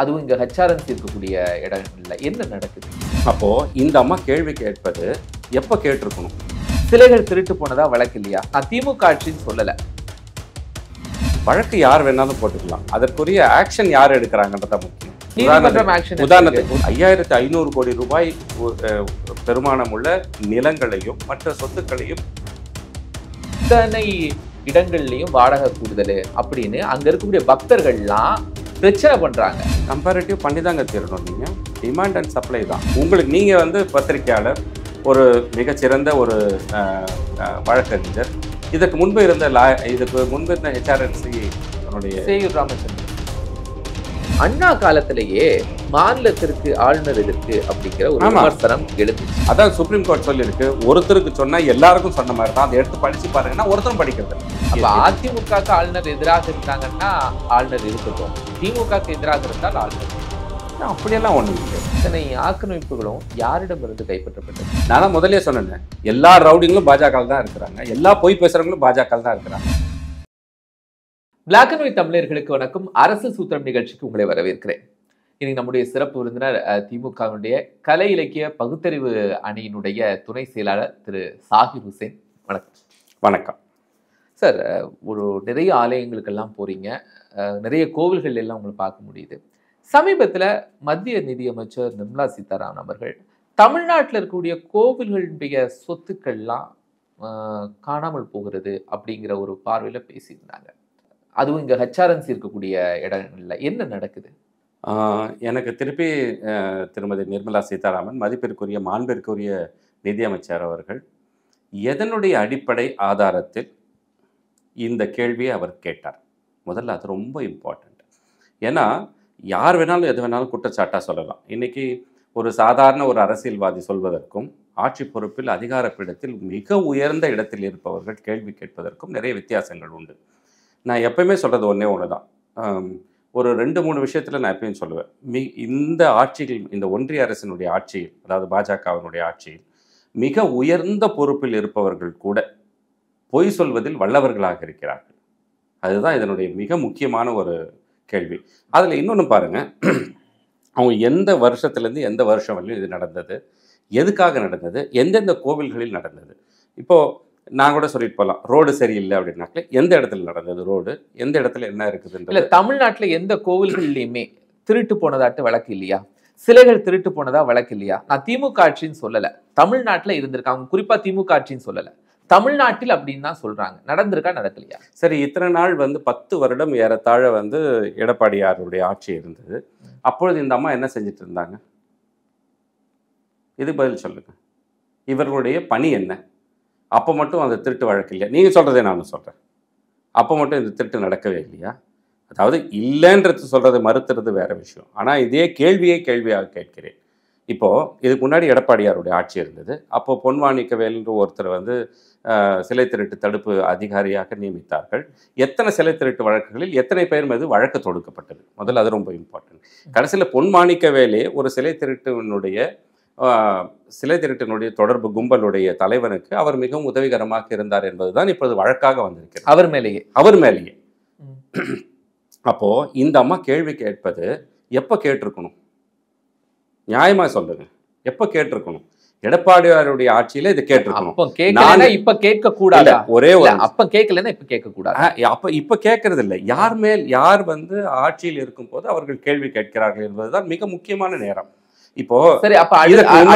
அதுவும் இங்கே ஹெச்ஆர்என்சி இருக்கக்கூடிய இடங்கள்ல என்ன நடக்குது அப்போது இந்த அம்மா கேள்வி கேட்பது எப்போ கேட்டிருக்கணும் சிலைகள் திருட்டு போனதா வழக்கு இல்லையா நான் திமுக ஆட்சின்னு சொல்லலை வழக்கு யார் வேணாலும் போட்டுக்கலாம் அதற்குரிய ஆக்ஷன் யார் எடுக்கிறாங்கன்றத முக்கியம் உதாரணத்துக்கு ஐயாயிரத்தி ஐநூறு கோடி ரூபாய் பெருமானம் உள்ள நிலங்களையும் மற்ற சொத்துக்களையும் இத்தனை இடங்கள்லையும் வாடகை கூடுதல் அப்படின்னு அங்க இருக்கக்கூடிய பக்தர்கள்லாம் பிரச்சனை பண்ணுறாங்க கம்பேரிட்டிவ் பண்ணி தாங்க தீரணும் நீங்கள் டிமாண்ட் அண்ட் சப்ளை தான் உங்களுக்கு நீங்கள் வந்து பத்திரிகையாளர் ஒரு மிகச்சிறந்த ஒரு வழக்கறிஞர் இதற்கு முன்பு இருந்த லா இதுக்கு முன்பு இருந்த ஹெச்ஆர்என்சி என்னுடைய சேயூர் ராமச்சந்திரன் அண்ணா காலத்திலேயே மாநிலத்திற்கு ஆளுநர் எதிர்க்கு அப்படிங்கிற ஒரு விமர்சனம் எழுது அதான் சுப்ரீம் கோர்ட் சொல்லியிருக்கு ஒருத்தருக்கு சொன்னா எல்லாருக்கும் சொன்ன மாதிரி தான் அதை எடுத்து படிச்சு பாருங்கன்னா ஒருத்தரும் படிக்கிறது அப்ப அதிமுக ஆளுநர் எதிராக இருந்தாங்கன்னா ஆளுநர் இருக்கட்டும் திமுக எதிராக இருந்தால் ஆளுநர் அப்படியெல்லாம் ஒன்றும் இல்லை இத்தனை ஆக்கிரமிப்புகளும் யாரிடமிருந்து கைப்பற்றப்பட்டது நான் முதலே சொன்னேன் எல்லா ரவுடிங்களும் பாஜக தான் இருக்கிறாங்க எல்லா பொய் பேசுறவங்களும் பாஜக தான் இருக்கிறாங்க பிளாக் அண்ட் ஒயிட் தமிழர்களுக்கு வணக்கம் அரசு சூத்திரம் நிகழ்ச்சிக்கு உங்களை வரவேற்கிறேன் இன்னைக்கு நம்முடைய சிறப்பு விருந்தினர் திமுகவினுடைய கலை இலக்கிய பகுத்தறிவு அணியினுடைய துணை செயலாளர் திரு சாஹிப் ஹுசேன் வணக்கம் வணக்கம் சார் ஒரு நிறைய ஆலயங்களுக்கெல்லாம் போறீங்க நிறைய கோவில்கள் எல்லாம் உங்களை பார்க்க முடியுது சமீபத்தில் மத்திய நிதியமைச்சர் நிர்மலா சீதாராமன் அவர்கள் தமிழ்நாட்டில் இருக்கக்கூடிய கோவில்களுடைய சொத்துக்கள்லாம் காணாமல் போகிறது அப்படிங்கிற ஒரு பார்வையில் பேசியிருந்தாங்க அதுவும் இங்கே ஹெச்ஆர்என்சி இருக்கக்கூடிய இடங்களில் என்ன நடக்குது எனக்கு திருப்பி திருமதி நிர்மலா சீதாராமன் மதிப்பிற்குரிய மாண்பிற்குரிய நிதியமைச்சர் அவர்கள் எதனுடைய அடிப்படை ஆதாரத்தில் இந்த கேள்வியை அவர் கேட்டார் முதல்ல அது ரொம்ப இம்பார்ட்டண்ட் ஏன்னா யார் வேணாலும் எது வேணாலும் குற்றச்சாட்டாக சொல்லலாம் இன்றைக்கி ஒரு சாதாரண ஒரு அரசியல்வாதி சொல்வதற்கும் ஆட்சி பொறுப்பில் அதிகார பீடத்தில் மிக உயர்ந்த இடத்தில் இருப்பவர்கள் கேள்வி கேட்பதற்கும் நிறைய வித்தியாசங்கள் உண்டு நான் எப்பயுமே சொல்கிறது ஒன்றே ஒன்று தான் ஒரு ரெண்டு மூணு விஷயத்தில் நான் எப்பயும் சொல்லுவேன் மி இந்த ஆட்சியில் இந்த ஒன்றிய அரசினுடைய ஆட்சியில் அதாவது பாஜகவினுடைய ஆட்சியில் மிக உயர்ந்த பொறுப்பில் இருப்பவர்கள் கூட பொய் சொல்வதில் வல்லவர்களாக இருக்கிறார்கள் அதுதான் இதனுடைய மிக முக்கியமான ஒரு கேள்வி அதில் இன்னொன்று பாருங்கள் அவங்க எந்த வருஷத்துலேருந்து எந்த வருஷம் வரையும் இது நடந்தது எதுக்காக நடந்தது எந்தெந்த கோவில்களில் நடந்தது இப்போது நான் கூட சொல்லிட்டு போகலாம் ரோடு சரியில்லை அப்படின்னாக்கல எந்த இடத்துல நடந்தது ரோடு எந்த இடத்துல என்ன இருக்குது இல்லை தமிழ்நாட்டில் எந்த கோவில்கள்லையுமே திருட்டு போனதாட்டு வழக்கு இல்லையா சிலைகள் திருட்டு போனதா வழக்கு இல்லையா நான் திமுக ஆட்சின்னு சொல்லலை தமிழ்நாட்டில் இருந்திருக்காங்க அவங்க குறிப்பாக திமுக ஆட்சின்னு சொல்லலை தமிழ்நாட்டில் அப்படின்னு தான் சொல்கிறாங்க நடந்திருக்கா நடக்கலையா சரி இத்தனை நாள் வந்து பத்து வருடம் ஏறத்தாழ வந்து எடப்பாடியாருடைய ஆட்சி இருந்தது அப்பொழுது இந்த அம்மா என்ன செஞ்சுட்டு இருந்தாங்க இது பதில் சொல்லுங்கள் இவர்களுடைய பணி என்ன அப்போ மட்டும் அந்த திருட்டு வழக்கு இல்லையா நீங்கள் சொல்கிறதே நான் சொல்கிறேன் அப்போ மட்டும் இந்த திருட்டு நடக்கவே இல்லையா அதாவது இல்லைன்றது சொல்கிறது மறுத்துறது வேறு விஷயம் ஆனால் இதே கேள்வியே கேள்வியாக கேட்கிறேன் இப்போது இதுக்கு முன்னாடி எடப்பாடியாருடைய ஆட்சி இருந்தது அப்போது பொன்வாணிக்கவேல்ன்ற ஒருத்தர் வந்து சிலை திருட்டு தடுப்பு அதிகாரியாக நியமித்தார்கள் எத்தனை சிலை திருட்டு வழக்குகளில் எத்தனை பேர் மீது வழக்கு தொடுக்கப்பட்டது முதல்ல அது ரொம்ப இம்பார்ட்டன்ட் கடைசியில் பொன்மாணிக்கவேலே ஒரு சிலை திருட்டுனுடைய சிலை திருட்டினுடைய தொடர்பு கும்பலுடைய தலைவனுக்கு அவர் மிகவும் உதவிகரமாக இருந்தார் என்பதுதான் இப்பொழுது வழக்காக வந்திருக்கிறது அவர் மேலேயே அவர் மேலேயே அப்போ இந்த அம்மா கேள்வி கேட்பது எப்ப கேட்டிருக்கணும் நியாயமா சொல்லுங்க எப்ப கேட்டிருக்கணும் எடப்பாடியாருடைய ஆட்சியில இது கேட்டிருக்கணும் இப்ப கேட்க கூடாது ஒரே ஒரு அப்ப கேட்கலன்னா இப்ப கேட்க கூடாது அப்ப இப்ப கேட்கறது இல்லை யார் மேல் யார் வந்து ஆட்சியில் இருக்கும் போது அவர்கள் கேள்வி கேட்கிறார்கள் என்பதுதான் மிக முக்கியமான நேரம் இப்போ சரி அப்ப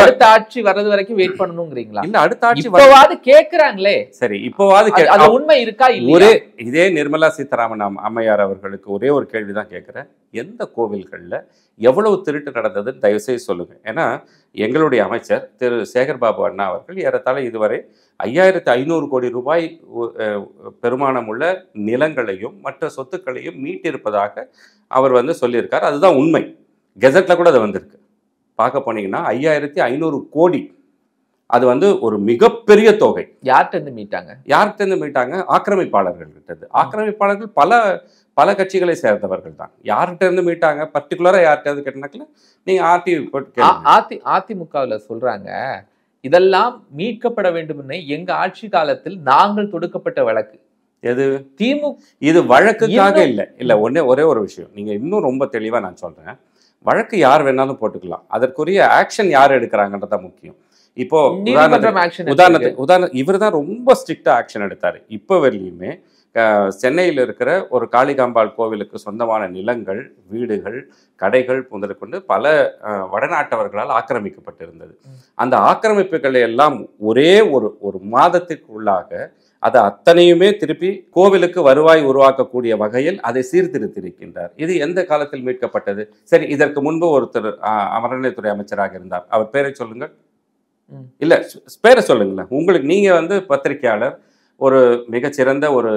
அடுத்த ஆட்சி வர்றது வரைக்கும் வெயிட் பண்ணணுங்கிறீங்களா இந்த அடுத்த ஆட்சி வரவாது கேக்குறாங்களே சரி இப்போவாது அது உண்மை இருக்கா ஒரே இதே நிர்மலா சீதாராமன் அம்மையார் அவர்களுக்கு ஒரே ஒரு கேள்விதான் கேட்கிறேன் எந்த கோவில்கள்ல எவ்வளவு திருட்டு நடந்தது தயவுசெய்து சொல்லுங்க ஏன்னா எங்களுடைய அமைச்சர் திரு சேகர்பாபு அண்ணா அவர்கள் ஏறத்தாழ இதுவரை ஐயாயிரத்தி ஐநூறு கோடி ரூபாய் பெருமானம் உள்ள நிலங்களையும் மற்ற சொத்துக்களையும் மீட்டிருப்பதாக அவர் வந்து சொல்லியிருக்கார் அதுதான் உண்மை கெசட்டில் கூட அது வந்திருக்கு பார்க்க போனீங்கன்னா ஐயாயிரத்தி ஐநூறு கோடி அது வந்து ஒரு மிகப்பெரிய தொகை யார்கிட்ட மீட்டாங்க யார்கிட்ட மீட்டாங்க ஆக்கிரமிப்பாளர்கள் கிட்டது ஆக்கிரமிப்பாளர்கள் பல பல கட்சிகளை சேர்ந்தவர்கள் தான் யார்கிட்ட இருந்து மீட்டாங்க பர்டிகுலராக யார்கிட்ட கேட்டனாக்கல நீங்கள் அதி அதி அதிமுகவில் சொல்கிறாங்க இதெல்லாம் மீட்கப்பட வேண்டும்னு எங்க ஆட்சி காலத்தில் நாங்கள் தொடுக்கப்பட்ட வழக்கு எது திமுக இது வழக்குக்காக இல்லை இல்லை ஒன்னே ஒரே ஒரு விஷயம் நீங்கள் இன்னும் ரொம்ப தெளிவாக நான் சொல்கிறேன் வழக்கு யார் வேணாலும் போட்டுக்கலாம் அதற்குரிய ஆக்ஷன் யார் எடுக்கிறாங்கன்றது தான் முக்கியம் இப்போ உதாரணத்துக்கு உதாரணம் இவர் தான் ரொம்ப ஸ்ட்ரிக்டா ஆக்ஷன் எடுத்தாரு இப்போ வரலையுமே சென்னையில் இருக்கிற ஒரு காளிகாம்பாள் கோவிலுக்கு சொந்தமான நிலங்கள் வீடுகள் கடைகள் முதற்கொண்டு பல வடநாட்டவர்களால் ஆக்கிரமிக்கப்பட்டிருந்தது அந்த ஆக்கிரமிப்புகளை எல்லாம் ஒரே ஒரு ஒரு மாதத்திற்குள்ளாக அது அத்தனையுமே திருப்பி கோவிலுக்கு வருவாய் உருவாக்கக்கூடிய வகையில் அதை சீர்திருத்திருக்கின்றார் இது எந்த காலத்தில் மீட்கப்பட்டது சரி இதற்கு முன்பு ஒருத்தர் அமரநிலைத்துறை அமைச்சராக இருந்தார் அவர் பேரை சொல்லுங்கள் இல்ல பேரை சொல்லுங்களேன் உங்களுக்கு நீங்க வந்து பத்திரிகையாளர் ஒரு மிகச்சிறந்த ஒரு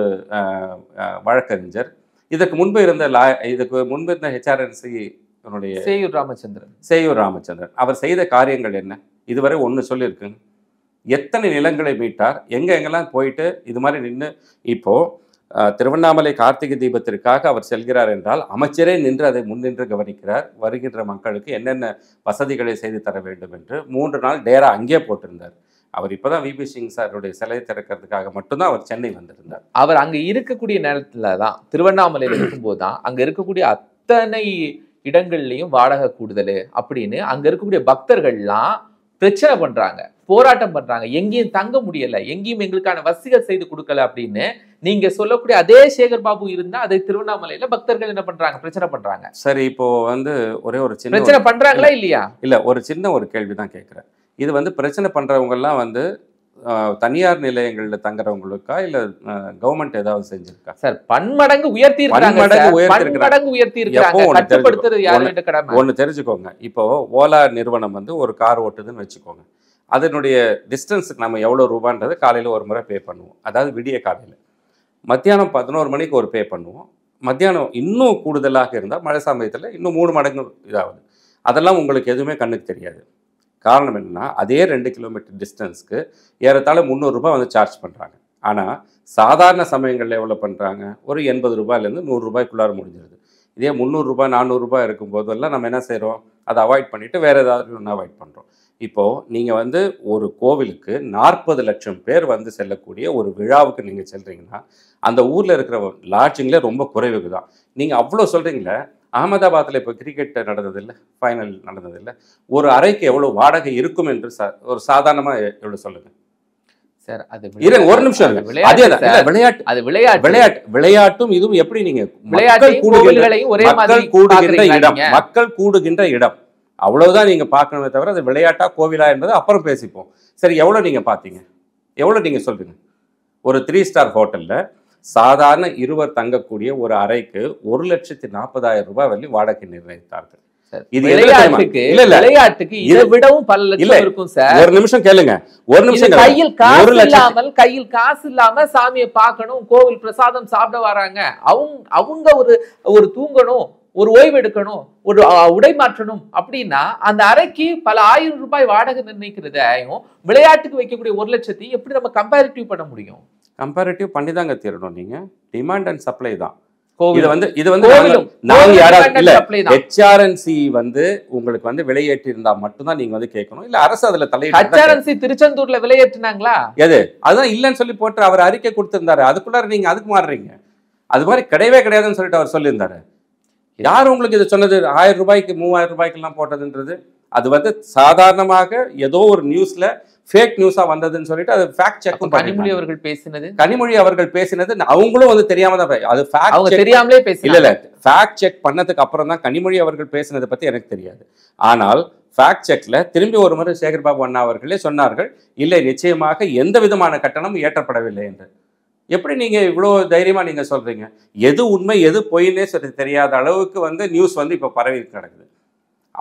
வழக்கறிஞர் இதற்கு முன்பு இருந்த லா இதுக்கு முன்பு இருந்த ஹெச்ஆர்என்சி சேயூர் ராமச்சந்திரன் சேயூர் ராமச்சந்திரன் அவர் செய்த காரியங்கள் என்ன இதுவரை ஒன்று சொல்லியிருக்குங்க எத்தனை நிலங்களை மீட்டார் எங்கே எங்கெல்லாம் போயிட்டு இது மாதிரி நின்று இப்போது திருவண்ணாமலை கார்த்திகை தீபத்திற்காக அவர் செல்கிறார் என்றால் அமைச்சரே நின்று அதை முன்னின்று கவனிக்கிறார் வருகின்ற மக்களுக்கு என்னென்ன வசதிகளை செய்து தர வேண்டும் என்று மூன்று நாள் டேரா அங்கே போட்டிருந்தார் அவர் இப்போ தான் விபி சிங் சாருடைய சிலையை திறக்கிறதுக்காக மட்டும்தான் அவர் சென்னை வந்திருந்தார் அவர் அங்கே இருக்கக்கூடிய நேரத்தில் தான் திருவண்ணாமலையில் இருக்கும்போது தான் அங்கே இருக்கக்கூடிய அத்தனை இடங்கள்லையும் வாடகை கூடுதல் அப்படின்னு அங்கே இருக்கக்கூடிய பக்தர்கள்லாம் பிரச்சனை பண்ணுறாங்க போராட்டம் பண்றாங்க எங்கேயும் தங்க முடியல எங்கேயும் எங்களுக்கான வசதிகள் செய்து கொடுக்கல அப்படின்னு நீங்க சொல்லக்கூடிய அதே சேகர் பாபு இருந்தா அதை திருவண்ணாமலையில பக்தர்கள் என்ன பண்றாங்க பிரச்சனை பண்றாங்க சரி இப்போ வந்து ஒரே ஒரு சின்ன பிரச்சனை பண்றாங்களா இல்லையா இல்ல ஒரு சின்ன ஒரு கேள்விதான் கேட்கிறேன் இது வந்து பிரச்சனை பண்றவங்க எல்லாம் வந்து தனியார் நிலையங்கள்ல தங்குறவங்களுக்கா இல்ல கவர்மெண்ட் ஏதாவது செஞ்சிருக்கா சார் பன்மடங்கு உயர்த்தி பன்மடங்கு உயர்த்தி இருக்காங்க ஒன்னு தெரிஞ்சுக்கோங்க இப்போ ஓலா நிறுவனம் வந்து ஒரு கார் ஓட்டுதுன்னு வச்சுக்கோங்க அதனுடைய டிஸ்டன்ஸுக்கு நம்ம எவ்வளோ ரூபான்றது காலையில் ஒரு முறை பே பண்ணுவோம் அதாவது விடிய காலையில் மத்தியானம் பதினோரு மணிக்கு ஒரு பே பண்ணுவோம் மத்தியானம் இன்னும் கூடுதலாக இருந்தால் மழை சமயத்தில் இன்னும் மூணு மடங்கு இதாகுது அதெல்லாம் உங்களுக்கு எதுவுமே கண்ணுக்கு தெரியாது காரணம் என்னென்னா அதே ரெண்டு கிலோமீட்டர் டிஸ்டன்ஸ்க்கு ஏறத்தாழ முந்நூறுரூபா வந்து சார்ஜ் பண்ணுறாங்க ஆனால் சாதாரண சமயங்களில் எவ்வளோ பண்ணுறாங்க ஒரு எண்பது ரூபாயிலேருந்து நூறுரூபாய்க்குள்ளார முடிஞ்சிருது இதே முந்நூறுரூபா நானூறுரூபா இருக்கும்போதெல்லாம் நம்ம என்ன செய்கிறோம் அதை அவாய்ட் பண்ணிவிட்டு வேறு ஏதாவது ஒன்று அவாய்ட் பண்ணுறோம் இப்போது நீங்கள் வந்து ஒரு கோவிலுக்கு நாற்பது லட்சம் பேர் வந்து செல்லக்கூடிய ஒரு விழாவுக்கு நீங்கள் செல்கிறீங்கன்னா அந்த ஊரில் இருக்கிற லாட்ஜிங்கில் ரொம்ப குறைவுக்கு தான் நீங்கள் அவ்வளோ சொல்கிறீங்களே அகமதாபாத்தில் இப்போ கிரிக்கெட் நடந்ததில்லை ஃபைனல் நடந்ததில்லை ஒரு அறைக்கு எவ்வளோ வாடகை இருக்கும் என்று சா ஒரு சாதாரணமாக எவ்வளோ சொல்லுங்கள் சார் அது ஒரு நிமிஷம் விளையாட்டு அது விளையாட்டு விளையாட்டு விளையாட்டும் இதுவும் எப்படி நீங்க விளையாட்டு கூடுகின்ற இடம் மக்கள் கூடுகின்ற இடம் அவ்வளவுதான் நீங்க பார்க்கணுமே தவிர அது விளையாட்டா கோவிலா என்பது அப்புறம் பேசிப்போம் சரி எவ்வளோ நீங்க பாத்தீங்க எவ்வளோ நீங்க சொல்றீங்க ஒரு த்ரீ ஸ்டார் ஹோட்டல்ல சாதாரண இருவர் தங்கக்கூடிய ஒரு அறைக்கு ஒரு லட்சத்தி நாற்பதாயிரம் ரூபாய் வரலி வாடகை நிர்ணயித்தார்கள் இது விளையாட்டுக்கு விளையாட்டுக்கு இதை விடவும் பல லட்சம் இருக்கும் சார் ஒரு நிமிஷம் கேளுங்க ஒரு நிமிஷம் கையில் காசு இல்லாமல் கையில் காசு இல்லாம சாமியை பார்க்கணும் கோவில் பிரசாதம் சாப்பிட வராங்க அவங்க அவங்க ஒரு ஒரு தூங்கணும் ஒரு ஓய்வு எடுக்கணும் ஒரு உடை மாற்றணும் அப்படின்னா அந்த அறைக்கு பல ஆயிரம் ரூபாய் வாடகை நிர்ணயிக்கிறதையும் விளையாட்டுக்கு வைக்கக்கூடிய ஒரு லட்சத்தை எப்படி நம்ம கம்பேரிட்டிவ் பண்ண முடியும் கம்பேரிட்டிவ் பண்ணி தாங்க தீரணும் நீங்க டிமாண்ட் அண்ட் சப்ளை தான் இது வந்து இது வந்து நாங்க ஹெச்ஆர்என்சி வந்து உங்களுக்கு வந்து விலையேற்றி இருந்தா மட்டும்தான் நீங்க வந்து கேட்கணும் இல்ல அரசு அதுல தலையிட்டு ஹெச்ஆர்என்சி திருச்செந்தூர்ல விலையேற்றினாங்களா எது அதான் இல்லன்னு சொல்லி போட்டு அவர் அறிக்கை கொடுத்திருந்தாரு அதுக்குள்ளார நீங்க அதுக்கு மாறுறீங்க அது மாதிரி கிடையவே கிடையாதுன்னு சொல்லிட்டு அவர் சொல்லியிருந்தாரு யார் உங்களுக்கு இது சொன்னது ஆயிரம் ரூபாய்க்கு மூவாயிரம் ரூபாய்க்கெல்லாம் போட்டதுன்றது அது வந்து சாதாரணமாக ஏதோ ஒரு நியூஸ்ல ஃபேக் நியூஸாக வந்ததுன்னு சொல்லிட்டு அது ஃபேக்ட் செக் கனிமொழி அவர்கள் பேசினது கனிமொழி அவர்கள் பேசினது அவங்களும் வந்து தெரியாம தான் அது ஃபேக்ட் அவங்க தெரியாமலே பேச இல்லை இல்லை ஃபேக்ட் செக் பண்ணதுக்கு அப்புறம் தான் கனிமொழி அவர்கள் பேசினதை பற்றி எனக்கு தெரியாது ஆனால் ஃபேக்ட் செக்ல திரும்பி ஒரு முறை சேகர்பாபு அண்ணா அவர்களே சொன்னார்கள் இல்லை நிச்சயமாக எந்த விதமான கட்டணமும் ஏற்றப்படவில்லை என்று எப்படி நீங்கள் இவ்வளோ தைரியமாக நீங்கள் சொல்கிறீங்க எது உண்மை எது பொய்னே சொல்லி தெரியாத அளவுக்கு வந்து நியூஸ் வந்து இப்போ பரவி கிடக்குது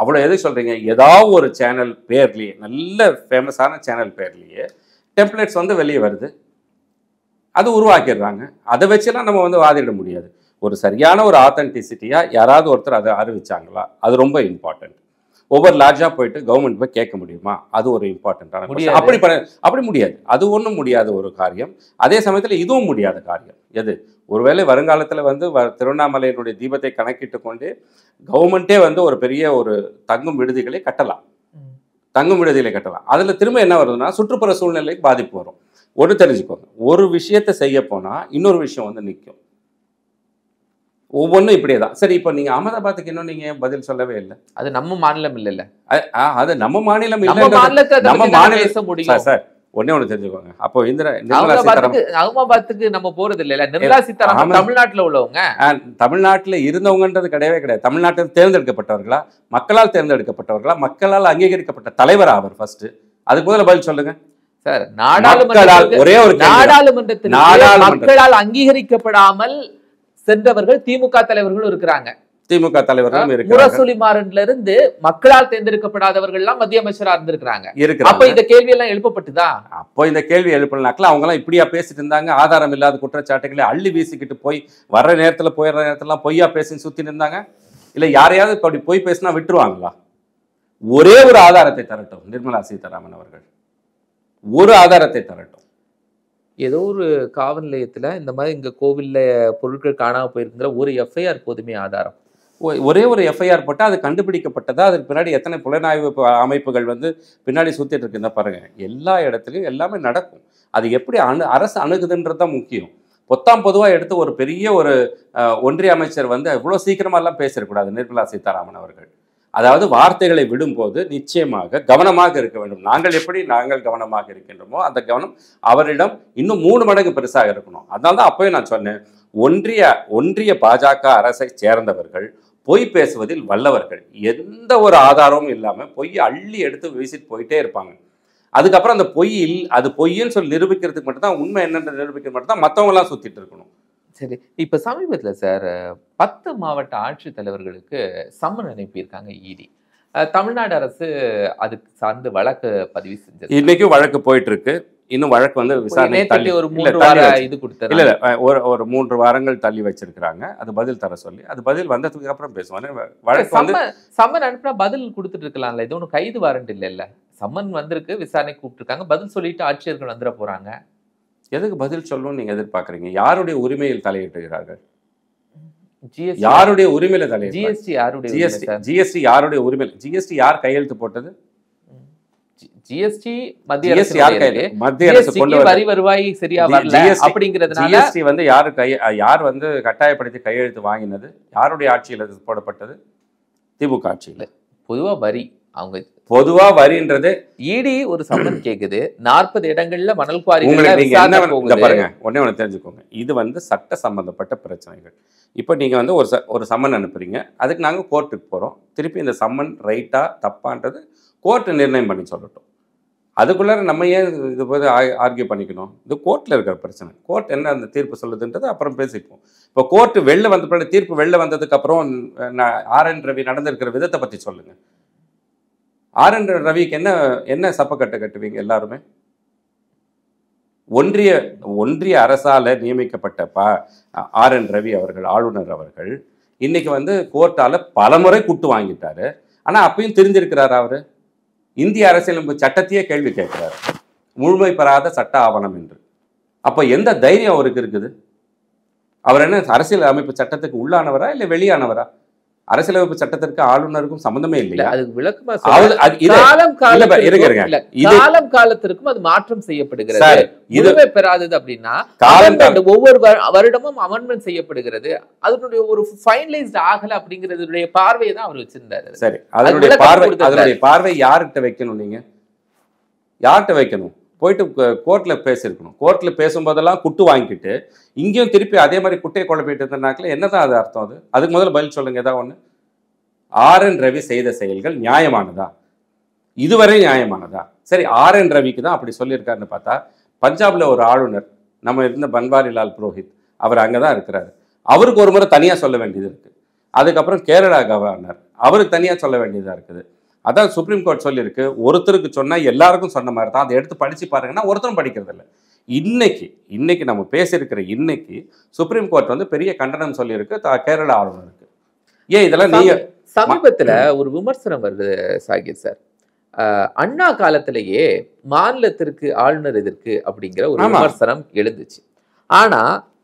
அவ்வளோ எது சொல்கிறீங்க ஏதாவது ஒரு சேனல் பேர்லேயே நல்ல ஃபேமஸான சேனல் பேர்லேயே டெம்ப்ளேட்ஸ் வந்து வெளியே வருது அது உருவாக்கிடுறாங்க அதை வச்சுலாம் நம்ம வந்து வாதிட முடியாது ஒரு சரியான ஒரு ஆத்தன்டிசிட்டியாக யாராவது ஒருத்தர் அதை அறிவிச்சாங்களா அது ரொம்ப இம்பார்ட்டண்ட் ஒவ்வொரு லாட்ஜாக போயிட்டு கவர்மெண்ட் போய் கேட்க முடியுமா அது ஒரு இம்பார்ட்டண்ட்டான அப்படி அப்படி முடியாது அது ஒன்றும் முடியாத ஒரு காரியம் அதே சமயத்தில் இதுவும் முடியாத காரியம் எது ஒருவேளை வருங்காலத்தில் வந்து வ திருவண்ணாமலையினுடைய தீபத்தை கணக்கிட்டு கொண்டு கவர்மெண்ட்டே வந்து ஒரு பெரிய ஒரு தங்கும் விடுதிகளை கட்டலாம் தங்கும் விடுதிகளை கட்டலாம் அதில் திரும்ப என்ன வருதுன்னா சுற்றுப்புற சூழ்நிலைக்கு பாதிப்பு வரும் ஒன்று தெரிஞ்சுக்கோங்க ஒரு விஷயத்தை செய்ய போனால் இன்னொரு விஷயம் வந்து நிற்கும் ஒவ்வொன்றும் இப்படியே தான் சரி இப்போ நீங்கள் அகமதாபாத்துக்கு இன்னும் நீங்கள் பதில் சொல்லவே இல்லை அது நம்ம மாநிலம் இல்லைல்ல அது நம்ம மாநிலம் இல்லை நம்ம மாநிலம் பேச முடியும் சார் ஒன்னே ஒன்று தெரிஞ்சுக்கோங்க அப்போ இந்திரா நிர்மலா சீதாராமன் அகமதாபாத்துக்கு நம்ம போறது இல்ல நிர்மலா சீதாராமன் தமிழ்நாட்டில் உள்ளவங்க தமிழ்நாட்டில் இருந்தவங்கன்றது கிடையவே கிடையாது தமிழ்நாட்டில் தேர்ந்தெடுக்கப்பட்டவர்களா மக்களால் தேர்ந்தெடுக்கப்பட்டவர்களா மக்களால் அங்கீகரிக்கப்பட்ட தலைவர் அவர் ஃபர்ஸ்ட் அதுக்கு முதல்ல பதில் சொல்லுங்க சார் நாடாளுமன்ற ஒரே ஒரு நாடாளுமன்றத்தில் மக்களால் அங்கீகரிக்கப்படாமல் சென்றவர்கள் திமுக தலைவர்களும் இருக்கிறாங்க திமுக தலைவர்களும் இருந்து மக்களால் தேர்ந்தெடுக்கப்படாதவர்கள் எல்லாம் மத்திய அமைச்சரா இருந்திருக்கிறாங்க அப்ப இந்த கேள்வி எல்லாம் எழுப்பப்பட்டுதா அப்போ இந்த கேள்வி எழுப்பலாக்கல அவங்க எல்லாம் இப்படியா பேசிட்டு இருந்தாங்க ஆதாரம் இல்லாத குற்றச்சாட்டுகளை அள்ளி வீசிக்கிட்டு போய் வர்ற நேரத்துல போயிடுற நேரத்துல பொய்யா பேசி சுத்தி இருந்தாங்க இல்ல யாரையாவது இப்ப அப்படி பொய் பேசினா விட்டுருவாங்களா ஒரே ஒரு ஆதாரத்தை தரட்டும் நிர்மலா சீதாராமன் அவர்கள் ஒரு ஆதாரத்தை தரட்டும் ஏதோ ஒரு காவல் நிலையத்தில் இந்த மாதிரி இங்கே கோவிலில் பொருட்கள் காணாமல் போயிருக்குங்கிற ஒரு எஃப்ஐஆர் போதுமே ஆதாரம் ஒரே ஒரு எஃப்ஐஆர் போட்டால் அது கண்டுபிடிக்கப்பட்டதா அதுக்கு பின்னாடி எத்தனை புலனாய்வு அமைப்புகள் வந்து பின்னாடி சுற்றிட்டு இருக்குன்னு பாருங்கள் எல்லா இடத்துலையும் எல்லாமே நடக்கும் அது எப்படி அணு அரசு அணுகுதுன்றது தான் முக்கியம் பொத்தாம் பொதுவாக எடுத்து ஒரு பெரிய ஒரு ஒன்றிய அமைச்சர் வந்து இவ்வளோ சீக்கிரமாகலாம் பேசக்கூடாது நிர்மலா சீதாராமன் அவர்கள் அதாவது வார்த்தைகளை விடும்போது நிச்சயமாக கவனமாக இருக்க வேண்டும் நாங்கள் எப்படி நாங்கள் கவனமாக இருக்கின்றோமோ அந்த கவனம் அவரிடம் இன்னும் மூணு மடங்கு பெருசாக இருக்கணும் அதனால தான் அப்போயே நான் சொன்னேன் ஒன்றிய ஒன்றிய பாஜக அரசை சேர்ந்தவர்கள் பொய் பேசுவதில் வல்லவர்கள் எந்த ஒரு ஆதாரமும் இல்லாமல் பொய் அள்ளி எடுத்து வீசிட்டு போயிட்டே இருப்பாங்க அதுக்கப்புறம் அந்த பொய்யில் அது பொய்யுன்னு சொல்லி நிரூபிக்கிறதுக்கு மட்டும்தான் உண்மை என்னென்று நிரூபிக்கிறது மட்டும்தான் மற்றவங்களாம் சுற்றிட்டு இருக்கணும் சரி இப்போ சமீபத்தில் சார் பத்து மாவட்ட ஆட்சித்தலைவர்களுக்கு சம்மன் அனுப்பியிருக்காங்க இடி தமிழ்நாடு அரசு அதுக்கு சார்ந்து வழக்கு பதிவு செஞ்சது இன்னைக்கும் வழக்கு போயிட்டு இருக்கு இன்னும் வழக்கு வந்து விசாரணை ஒரு மூன்று இது கொடுத்தது ஒரு ஒரு மூன்று வாரங்கள் தள்ளி வச்சிருக்கிறாங்க அது பதில் தர சொல்லி அது பதில் வந்ததுக்கு அப்புறம் பேசுவாங்க வழக்கு வந்து சம்மன் அனுப்பினா பதில் கொடுத்துட்டு இருக்கலாம்ல இது ஒன்றும் கைது வாரண்ட் இல்ல இல்ல சம்மன் வந்திருக்கு விசாரணை கூப்பிட்டுருக்காங்க பதில் சொல்லிட்டு ஆட்சியர்கள் வந்துட போறாங்க எதுக்கு பதில் சொல்லணும்னு நீங்க எதிர்பார்க்குறீங்க யாருடைய உரிமையில் தலையிட்டுகிறார்கள் ஜிஎஸ்டி யாருடைய உரிமையில தலை ஜிஎஸ்டி யாருடைய ஜிஎஸ்டி ஜிஎஸ்டி யாருடைய உரிமையில் ஜிஎஸ்டி யார் கையெழுத்து போட்டது ஜிஎஸ்டி மத்திய அரசு மத்திய அரசு கொண்டு வருவாய் சரியா வரல ஜிஎஸ்டி வந்து யார் கை யார் வந்து கட்டாயப்படுத்தி கையெழுத்து வாங்கினது யாருடைய ஆட்சியில் போடப்பட்டது திமுக ஆட்சியில் பொதுவா வரி அவங்க பொதுவாக வரின்றது இடி ஒரு சம்மன் கேட்குது நாற்பது இடங்கள்ல மணல் குவாரி பாருங்க உடனே ஒன்று தெரிஞ்சுக்கோங்க இது வந்து சட்ட சம்பந்தப்பட்ட பிரச்சனைகள் இப்போ நீங்கள் வந்து ஒரு ச ஒரு சம்மன் அனுப்புறீங்க அதுக்கு நாங்கள் கோர்ட்டுக்கு போகிறோம் திருப்பி இந்த சம்மன் ரைட்டா தப்பான்றது கோர்ட்டு நிர்ணயம் பண்ணி சொல்லட்டும் அதுக்குள்ளார நம்ம ஏன் இது போது ஆர்கியூ பண்ணிக்கணும் இது கோர்ட்டில் இருக்கிற பிரச்சனை கோர்ட் என்ன அந்த தீர்ப்பு சொல்லுதுன்றது அப்புறம் பேசிப்போம் இப்போ கோர்ட்டு வெளில வந்த பிறகு தீர்ப்பு வெளில வந்ததுக்கப்புறம் நான் ஆர் என் ரவி நடந்திருக்கிற விதத்தை பற்றி சொல்லுங்கள் ஆர் என் ரவிக்கு என்ன என்ன சப்பக்கட்டை கட்டுவீங்க எல்லாருமே ஒன்றிய ஒன்றிய அரசால் நியமிக்கப்பட்ட பா ஆர் என் ரவி அவர்கள் ஆளுநர் அவர்கள் இன்னைக்கு வந்து கோர்ட்டால் பல முறை கூட்டு வாங்கிட்டாரு ஆனால் அப்பயும் தெரிஞ்சிருக்கிறார் அவர் இந்திய அரசியலமைப்பு சட்டத்தையே கேள்வி கேட்கிறார் முழுமை பெறாத சட்ட ஆவணம் என்று அப்போ எந்த தைரியம் அவருக்கு இருக்குது அவர் என்ன அரசியல் அமைப்பு சட்டத்துக்கு உள்ளானவரா இல்லை வெளியானவரா அரசியலமைப்பு சட்டத்திற்கு ஆளுநருக்கும் சம்பந்தமே இல்லை அது விளக்கமா காலம் காலம் காலத்திற்கும் அது மாற்றம் செய்யப்படுகிறது இதுவே பெறாதது அப்படின்னா ஒவ்வொரு வருடமும் அமெண்ட்மெண்ட் செய்யப்படுகிறது அதனுடைய ஒரு ஃபைனலைஸ்ட் ஆகல அப்படிங்கிறதுடைய பார்வையை தான் அவர் வச்சிருந்தாரு சரி அதனுடைய பார்வை அதனுடைய பார்வை யார்கிட்ட வைக்கணும் நீங்க யார்கிட்ட வைக்கணும் போயிட்டு கோர்ட்டில் பேசியிருக்கணும் கோர்ட்டில் பேசும்போதெல்லாம் குட்டு வாங்கிட்டு இங்கேயும் திருப்பி அதே மாதிரி குட்டையை போயிட்டு இருந்தனாக்கில் என்ன தான் அது அர்த்தம் அது அதுக்கு முதல்ல பதில் சொல்லுங்கள் ஏதாவது ஒன்று ஆர் என் ரவி செய்த செயல்கள் நியாயமானதா இதுவரை நியாயமானதா சரி ஆர் என் ரவிக்கு தான் அப்படி சொல்லியிருக்காருன்னு பார்த்தா பஞ்சாபில் ஒரு ஆளுநர் நம்ம இருந்த பன்வாரிலால் புரோஹித் அவர் அங்கே தான் இருக்கிறாரு அவருக்கு ஒரு முறை தனியாக சொல்ல வேண்டியது இருக்குது அதுக்கப்புறம் கேரளா கவர்னர் அவருக்கு தனியாக சொல்ல வேண்டியதாக இருக்குது அதான் சுப்ரீம் கோர்ட் சொல்லியிருக்கு ஒருத்தருக்கு சொன்னால் எல்லாருக்கும் சொன்ன மாதிரி தான் அதை எடுத்து படித்து பாருங்கன்னா ஒருத்தரும் படிக்கிறது இல்லை இன்னைக்கு இன்னைக்கு நம்ம பேசியிருக்கிற இன்னைக்கு சுப்ரீம் கோர்ட் வந்து பெரிய கண்டனம் சொல்லியிருக்கு கேரள ஆளுநருக்கு ஏன் இதெல்லாம் நீங்கள் சமீபத்தில் ஒரு விமர்சனம் வருது சாகித் சார் அண்ணா காலத்திலேயே மாநிலத்திற்கு ஆளுநர் எதிர்க்கு அப்படிங்கிற ஒரு விமர்சனம் எழுந்துச்சு ஆனா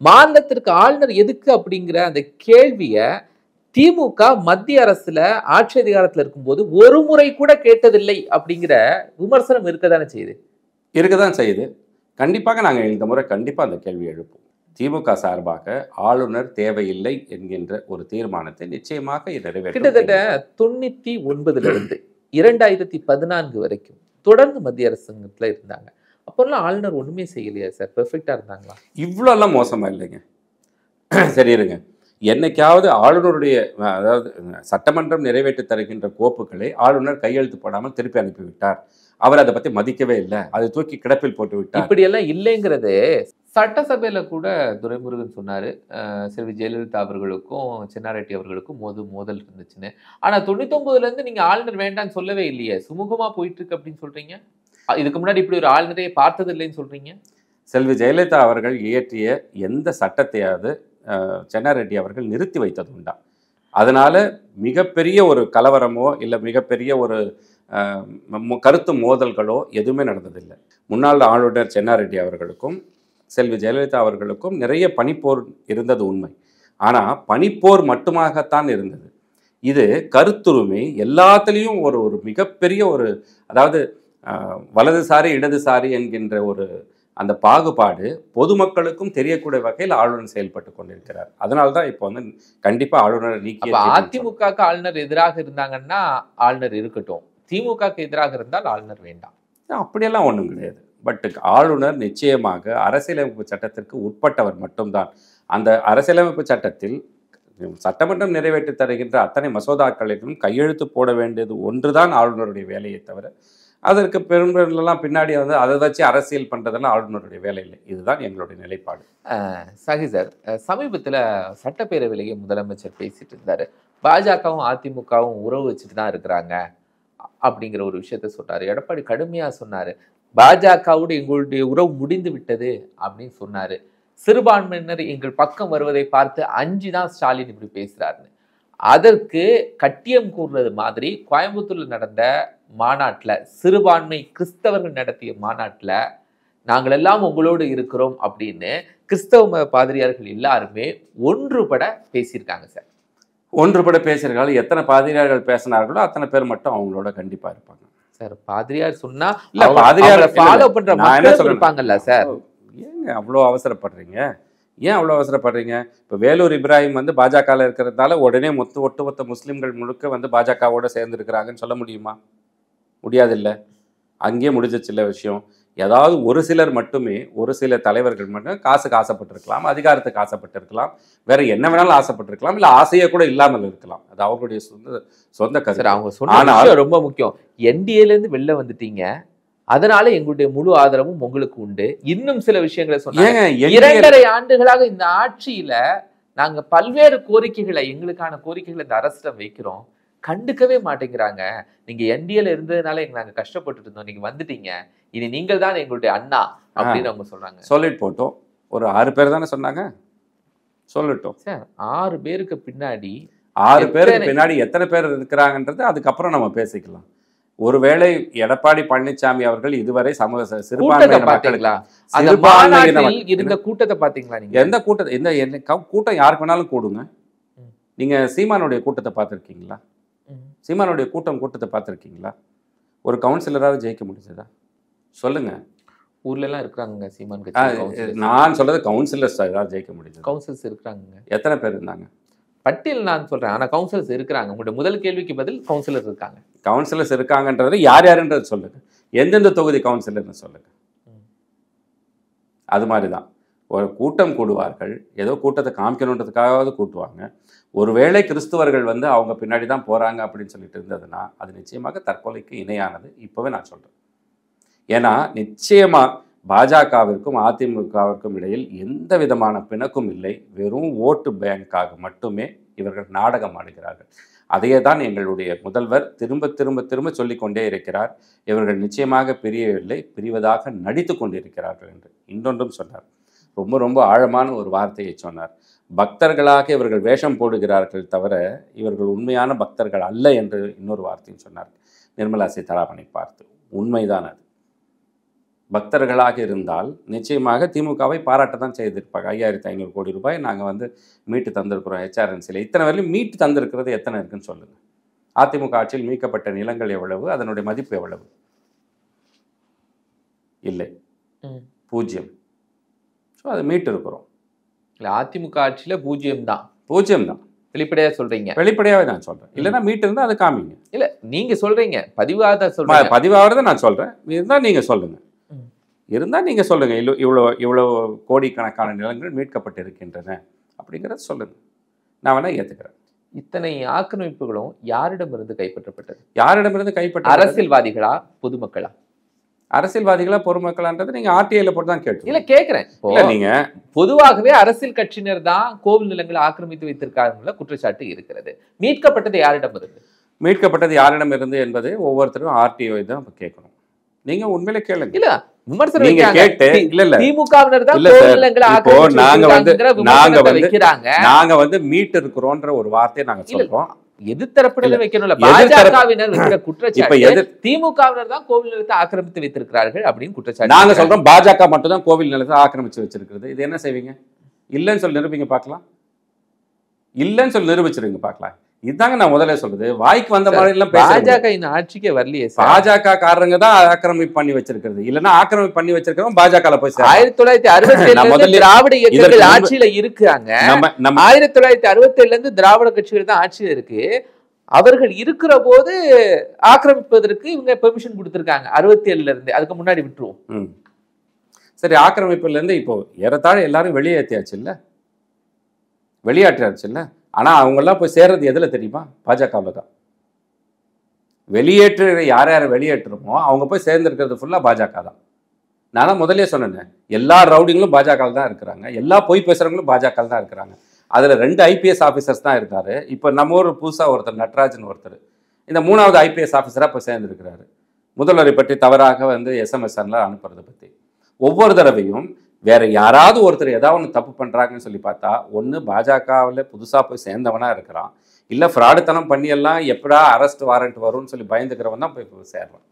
மாநிலத்திற்கு ஆளுநர் எதுக்கு அப்படிங்கிற அந்த கேள்வியை திமுக மத்திய அரசுல ஆட்சி அதிகாரத்தில் இருக்கும்போது ஒரு முறை கூட கேட்டதில்லை அப்படிங்கிற விமர்சனம் இருக்க தானே செய்யுது இருக்க தான் செய்யுது கண்டிப்பாக நாங்கள் இந்த முறை கண்டிப்பாக அந்த கேள்வி எழுப்போம் திமுக சார்பாக ஆளுநர் தேவையில்லை என்கின்ற ஒரு தீர்மானத்தை நிச்சயமாக நிறைவேற்ற கிட்டத்தட்ட தொண்ணூற்றி ஒன்பதுலேருந்து இரண்டாயிரத்தி பதினான்கு வரைக்கும் தொடர்ந்து மத்திய அரசுங்கத்தில் இருந்தாங்க அப்போல்லாம் ஆளுநர் ஒன்றுமே செய்யலையா சார் பெர்ஃபெக்டாக இருந்தாங்களா இவ்வளோலாம் மோசமாக இல்லைங்க சரி இருங்க என்னைக்காவது ஆளுநருடைய அதாவது சட்டமன்றம் நிறைவேற்றி தருகின்ற கோப்புகளை ஆளுநர் கையெழுத்து போடாமல் திருப்பி அனுப்பிவிட்டார் அவர் அதை பத்தி மதிக்கவே இல்லை அதை தூக்கி கிடப்பில் போட்டு விட்டார் இப்படியெல்லாம் இல்லைங்கிறது சட்டசபையில் கூட துரைமுருகன் சொன்னார் செல்வி ஜெயலலிதா அவர்களுக்கும் சின்னாரெட்டி அவர்களுக்கும் மோது மோதல் இருந்துச்சுன்னு ஆனால் தொண்ணூத்தொம்பதுலேருந்து நீங்கள் ஆளுநர் வேண்டாம்னு சொல்லவே இல்லையே சுமூகமாக போயிட்டுருக்கு அப்படின்னு சொல்கிறீங்க இதுக்கு முன்னாடி இப்படி ஒரு ஆளுநரையே பார்த்தது இல்லைன்னு சொல்கிறீங்க செல்வி ஜெயலலிதா அவர்கள் இயற்றிய எந்த சட்டத்தையாவது சென்னாரெட்டி அவர்கள் நிறுத்தி வைத்தது உண்டா அதனால் மிகப்பெரிய ஒரு கலவரமோ இல்லை மிகப்பெரிய ஒரு கருத்து மோதல்களோ எதுவுமே நடந்ததில்லை முன்னாள் ஆளுநர் சென்னாரெட்டி அவர்களுக்கும் செல்வி ஜெயலலிதா அவர்களுக்கும் நிறைய பனிப்போர் இருந்தது உண்மை ஆனால் பனிப்போர் மட்டுமாகத்தான் இருந்தது இது கருத்துரிமை எல்லாத்துலேயும் ஒரு ஒரு மிகப்பெரிய ஒரு அதாவது வலதுசாரி இடதுசாரி என்கின்ற ஒரு அந்த பாகுபாடு பொதுமக்களுக்கும் தெரியக்கூடிய வகையில் ஆளுநர் செயல்பட்டு கொண்டிருக்கிறார் அதனால தான் இப்போ வந்து கண்டிப்பாக ஆளுநர் நீக்கி அதிமுக ஆளுநர் எதிராக இருந்தாங்கன்னா ஆளுநர் இருக்கட்டும் திமுகவுக்கு எதிராக இருந்தால் ஆளுநர் வேண்டாம் அப்படியெல்லாம் ஒன்றும் கிடையாது பட் ஆளுநர் நிச்சயமாக அரசியலமைப்பு சட்டத்திற்கு உட்பட்டவர் மட்டும்தான் அந்த அரசியலமைப்பு சட்டத்தில் சட்டமன்றம் நிறைவேற்றி தருகின்ற அத்தனை மசோதாக்களிலும் கையெழுத்து போட வேண்டியது ஒன்றுதான் ஆளுநருடைய வேலையை தவிர அதற்கு பெரும்பெரும்லாம் பின்னாடி வந்து அதை வச்சு அரசியல் பண்ணுறதெல்லாம் ஆளுநருடைய வேலை இல்லை இதுதான் எங்களுடைய நிலைப்பாடு சகி சார் சமீபத்தில் சட்டப்பேரவையிலேயே முதலமைச்சர் பேசிட்டு இருந்தார் பாஜகவும் அதிமுகவும் உறவு வச்சுட்டு தான் இருக்கிறாங்க அப்படிங்கிற ஒரு விஷயத்த சொன்னார் எடப்பாடி கடுமையாக சொன்னார் பாஜகவோடு எங்களுடைய உறவு முடிந்து விட்டது அப்படின்னு சொன்னார் சிறுபான்மையினர் எங்கள் பக்கம் வருவதை பார்த்து அஞ்சு தான் ஸ்டாலின் இப்படி பேசுகிறாருன்னு அதற்கு கட்டியம் கூறுறது மாதிரி கோயம்புத்தூரில் நடந்த மாநாட்டில் சிறுபான்மை கிறிஸ்தவர்கள் நடத்திய மாநாட்டில் நாங்கள் எல்லாம் உங்களோடு இருக்கிறோம் அப்படின்னு கிறிஸ்தவ பாதிரியார்கள் எல்லாருமே ஒன்றுபட பேசியிருக்காங்க சார் ஒன்றுபட பேசியிருக்காங்க எத்தனை பாதிரியார்கள் பேசினார்களோ அத்தனை பேர் மட்டும் அவங்களோட கண்டிப்பாக இருப்பாங்க சார் பாதிரியார் சொன்னா இல்ல பாதிரியார் ஃபாலோ பண்ற இருப்பாங்கல்ல சார் ஏங்க அவ்வளோ அவசரப்படுறீங்க ஏன் அவ்வளோ அவசரப்படுறீங்க இப்போ வேலூர் இப்ராஹிம் வந்து பாஜகவில் இருக்கிறதுனால உடனே மொத்த ஒட்டுமொத்த முஸ்லீம்கள் முழுக்க வந்து பாஜகவோட சேர்ந்துருக்கிறாங்கன்னு சொல்ல முடியுமா முடியாதில்லை அங்கேயே முடிஞ்ச சில விஷயம் ஏதாவது ஒரு சிலர் மட்டுமே ஒரு சில தலைவர்கள் மட்டும் காசுக்கு ஆசைப்பட்டிருக்கலாம் அதிகாரத்துக்கு ஆசைப்பட்டிருக்கலாம் வேற என்ன வேணாலும் ஆசைப்பட்டிருக்கலாம் இல்லை ஆசையே கூட இல்லாமல் இருக்கலாம் அது அவர்களுடைய சொந்த சொந்த கதை அவங்க சொன்ன ரொம்ப முக்கியம் என்டிஏலேருந்து வெளில வந்துட்டீங்க அதனால எங்களுடைய முழு ஆதரவும் உங்களுக்கு உண்டு இன்னும் சில விஷயங்களை சொன்னாங்க இரண்டரை ஆண்டுகளாக இந்த ஆட்சியில நாங்க பல்வேறு கோரிக்கைகளை எங்களுக்கான கோரிக்கைகளை இந்த அரசிடம் வைக்கிறோம் கண்டுக்கவே மாட்டேங்கிறாங்க நீங்கள் என்டிஏல இருந்ததுனால எங்க நாங்கள் கஷ்டப்பட்டுட்டு இருந்தோம் நீங்கள் வந்துட்டீங்க இனி நீங்கள் தான் எங்களுடைய அண்ணா அப்படின்னு அவங்க சொல்கிறாங்க சொல்லிட்டு போட்டோம் ஒரு ஆறு பேர் தானே சொன்னாங்க சொல்லட்டும் சார் ஆறு பேருக்கு பின்னாடி ஆறு பேருக்கு பின்னாடி எத்தனை பேர் இருக்கிறாங்கன்றது அதுக்கப்புறம் நம்ம பேசிக்கலாம் ஒருவேளை எடப்பாடி பழனிசாமி அவர்கள் இதுவரை சமூக சிறுபான்மையினர் இருந்த கூட்டத்தை பாத்தீங்களா நீங்க எந்த கூட்டத்தை எந்த கூட்டம் யாருக்கு வேணாலும் கூடுங்க நீங்க சீமானுடைய கூட்டத்தை பார்த்துருக்கீங்களா சீமானுடைய கூட்டம் கூட்டத்தை பார்த்துருக்கீங்களா ஒரு கவுன்சிலராக ஜெயிக்க முடிஞ்சதா சொல்லுங்கள் ஊர்லலாம் இருக்கிறாங்க சீமான் கட்சி நான் சொல்கிறது கவுன்சிலர்ஸ் தான் ஜெயிக்க முடிஞ்சது கவுன்சிலர்ஸ் இருக்கிறாங்க எத்தனை பேர் இருந்தாங்க பட்டியல் நான் சொல்கிறேன் ஆனால் கவுன்சிலர்ஸ் இருக்கிறாங்க உங்களுடைய முதல் கேள்விக்கு பதில் கவுன்சிலர் இருக்காங்க கவுன்சிலர்ஸ் இருக்காங்கன்றது யார் யாருன்றது சொல்லுங்கள் எந்தெந்த தொகுதி கவுன்சிலர்னு சொல்லுங்கள் அது மாதிரி தான் ஒரு கூட்டம் கூடுவார்கள் ஏதோ கூட்டத்தை காமிக்கணுன்றதுக்காகவாவது கூட்டுவாங்க ஒருவேளை கிறிஸ்துவர்கள் வந்து அவங்க பின்னாடி தான் போகிறாங்க அப்படின்னு சொல்லிட்டு இருந்ததுன்னா அது நிச்சயமாக தற்கொலைக்கு இணையானது இப்போவே நான் சொல்கிறேன் ஏன்னா நிச்சயமாக பாஜகவிற்கும் அதிமுகவிற்கும் இடையில் எந்த விதமான பிணக்கும் இல்லை வெறும் ஓட்டு பேங்காக மட்டுமே இவர்கள் நாடகம் ஆடுகிறார்கள் அதையே தான் எங்களுடைய முதல்வர் திரும்ப திரும்ப திரும்ப சொல்லிக்கொண்டே இருக்கிறார் இவர்கள் நிச்சயமாக பிரியவில்லை பிரிவதாக நடித்து கொண்டிருக்கிறார்கள் என்று இன்னொன்றும் சொன்னார் ரொம்ப ரொம்ப ஆழமான ஒரு வார்த்தையை சொன்னார் பக்தர்களாக இவர்கள் வேஷம் போடுகிறார்கள் தவிர இவர்கள் உண்மையான பக்தர்கள் அல்ல என்று இன்னொரு வார்த்தையும் சொன்னார் நிர்மலா சீதாராமனை பார்த்து உண்மைதான் அது பக்தர்களாக இருந்தால் நிச்சயமாக திமுகவை பாராட்ட தான் செய்திருப்பாங்க ஐயாயிரத்தி ஐநூறு கோடி ரூபாய் நாங்கள் வந்து மீட்டு தந்திருக்கிறோம் ஹெச்ஆர்என்சியில் இத்தனை வரையும் மீட்டு தந்திருக்கிறது எத்தனை இருக்குன்னு சொல்லுங்கள் அதிமுக ஆட்சியில் மீட்கப்பட்ட நிலங்கள் எவ்வளவு அதனுடைய மதிப்பு எவ்வளவு இல்லை பூஜ்ஜியம் ஸோ அதை இருக்கிறோம் இல்லை அதிமுக ஆட்சியில் பூஜ்ஜியம் தான் பூஜ்ஜியம் தான் வெளிப்படையாக சொல்கிறீங்க வெளிப்படையாகவே நான் சொல்கிறேன் இல்லைனா மீட்டு இருந்தால் அதை காமிங்க இல்லை நீங்கள் சொல்கிறீங்க பதிவாக சொல்கிறேன் பதிவாகிறத நான் சொல்கிறேன் இருந்தால் நீங்கள் சொல்லுங்கள் இருந்தால் நீங்கள் சொல்லுங்கள் இல்லை இவ்வளோ இவ்வளோ கோடிக்கணக்கான நிலங்கள் மீட்கப்பட்டு இருக்கின்றன அப்படிங்கிறத சொல்லுங்கள் நான் வேணால் ஏற்றுக்கிறேன் இத்தனை ஆக்கிரமிப்புகளும் யாரிடமிருந்து கைப்பற்றப்பட்டது யாரிடமிருந்து கைப்பற்ற அரசியல்வாதிகளா பொதுமக்களா அரசியல்வாதிகளா பொதுமக்களான்றது நீங்க ஆர்டிஐல போட்டு தான் கேட்டு இல்ல கேக்குறேன் இல்ல நீங்க பொதுவாகவே அரசியல் கட்சியினர் தான் கோவில் நிலங்களை ஆக்கிரமித்து வைத்திருக்காங்கள குற்றச்சாட்டு இருக்கிறது மீட்கப்பட்டது யாரிடம் இருந்து மீட்கப்பட்டது யாரிடம் இருந்து என்பது ஒவ்வொருத்தரும் ஆர்டிஓ தான் கேட்கணும் நீங்க உண்மையில கேளுங்க இல்ல விமர்சனம் நீங்க இல்ல திமுகவினர் தான் நாங்க வந்து நாங்க நாங்க வந்து மீட்டு இருக்கிறோம்ன்ற ஒரு வார்த்தையை நாங்க சொல்றோம் தரப்பில வைக்கணும்ல பாஜகவினர் வைக்கிற குற்றச்சாட்டு திமுகவினர் தான் கோவில் நிலத்தை ஆக்கிரமித்து வைத்திருக்கிறார்கள் அப்படின்னு குற்றச்சாட்டு நாங்க சொல்றோம் பாஜக மட்டும் தான் கோவில் நிலத்தை ஆக்கிரமிச்சு வச்சிருக்கிறது இது என்ன செய்வீங்க இல்லைன்னு சொல்லி நிரூபிங்க பார்க்கலாம் இல்லைன்னு சொல்லி நிரூபிச்சிருங்க பார்க்கலாம் இதுதாங்க நான் முதல்ல சொல்றது வாய்க்கு வந்த எல்லாம் பாஜக இந்த ஆட்சிக்கே வரலையே பாஜக காரங்க தான் ஆக்கிரமிப்பு பண்ணி வச்சிருக்கிறது இல்லைன்னா ஆக்கிரமிப்பு பண்ணி வச்சிருக்கிறோம் பாஜக போய் ஆயிரத்தி தொள்ளாயிரத்தி அறுபத்தி திராவிட இயக்கங்கள் ஆட்சியில இருக்காங்க நம்ம ஆயிரத்தி தொள்ளாயிரத்தி அறுபத்தி ஏழுல இருந்து திராவிட கட்சிகள் தான் ஆட்சியில இருக்கு அவர்கள் இருக்கிற போது ஆக்கிரமிப்பதற்கு இவங்க பெர்மிஷன் கொடுத்துருக்காங்க அறுபத்தி ஏழுல இருந்து அதுக்கு முன்னாடி விட்டுருவோம் சரி ஆக்கிரமிப்புல இருந்து இப்போ ஏறத்தாழ எல்லாரும் வெளியேற்றியாச்சு இல்ல வெளியாற்றியாச்சு இல்லை ஆனால் அவங்கெல்லாம் போய் சேர்றது எதில் தெரியுமா பாஜகவில் தான் வெளியேற்று யார் யார் வெளியேற்றுறோமோ அவங்க போய் சேர்ந்துருக்கிறது ஃபுல்லாக பாஜக தான் நானும் முதலே சொன்னேன் எல்லா ரவுடிங்களும் பாஜகவில் தான் இருக்கிறாங்க எல்லா பொய் பேசுகிறவங்களும் பாஜகவில் தான் இருக்கிறாங்க அதில் ரெண்டு ஐபிஎஸ் ஆஃபீஸர்ஸ் தான் இருந்தார் இப்போ நம்ம ஊர் புதுசாக ஒருத்தர் நட்ராஜன் ஒருத்தர் இந்த மூணாவது ஐபிஎஸ் ஆஃபீஸராக இப்போ சேர்ந்துருக்கிறாரு முதல்வரை பற்றி தவறாக வந்து எஸ்எம்எஸ்என்லாம் அனுப்புறதை பற்றி ஒவ்வொரு தடவையும் வேற யாராவது ஒருத்தர் ஏதாவது ஒன்று தப்பு பண்ணுறாங்கன்னு சொல்லி பார்த்தா ஒன்று பாஜகவில் புதுசாக போய் சேர்ந்தவனாக இருக்கிறான் இல்லை ஃப்ராடுத்தனம் பண்ணியெல்லாம் எப்படா அரெஸ்ட் வாரண்ட் வரும்னு சொல்லி பயந்துக்கிறவன் தான் போய் சேர்றான்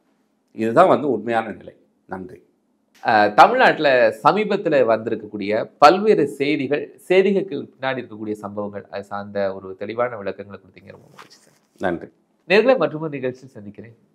இதுதான் வந்து உண்மையான நிலை நன்றி தமிழ்நாட்டில் சமீபத்தில் வந்திருக்கக்கூடிய பல்வேறு செய்திகள் செய்திகளுக்கு பின்னாடி இருக்கக்கூடிய சம்பவங்கள் அது சார்ந்த ஒரு தெளிவான விளக்கங்களை கொடுத்தீங்க ரொம்ப நன்றி நேர்களை மற்றொரு நிகழ்ச்சியில் சந்திக்கிறேன்